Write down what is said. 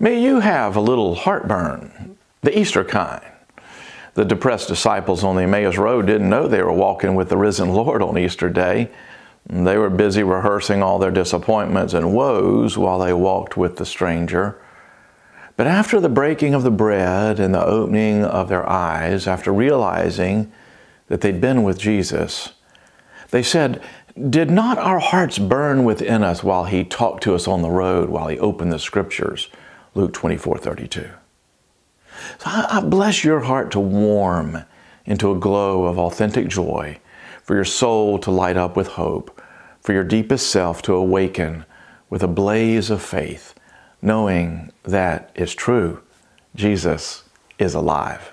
May you have a little heartburn, the Easter kind. The depressed disciples on the Emmaus Road didn't know they were walking with the risen Lord on Easter Day. They were busy rehearsing all their disappointments and woes while they walked with the stranger. But after the breaking of the bread and the opening of their eyes, after realizing that they'd been with Jesus, they said, Did not our hearts burn within us while he talked to us on the road, while he opened the scriptures? Luke 24 32. So I, I bless your heart to warm into a glow of authentic joy, for your soul to light up with hope, for your deepest self to awaken with a blaze of faith, knowing that it's true, Jesus is alive.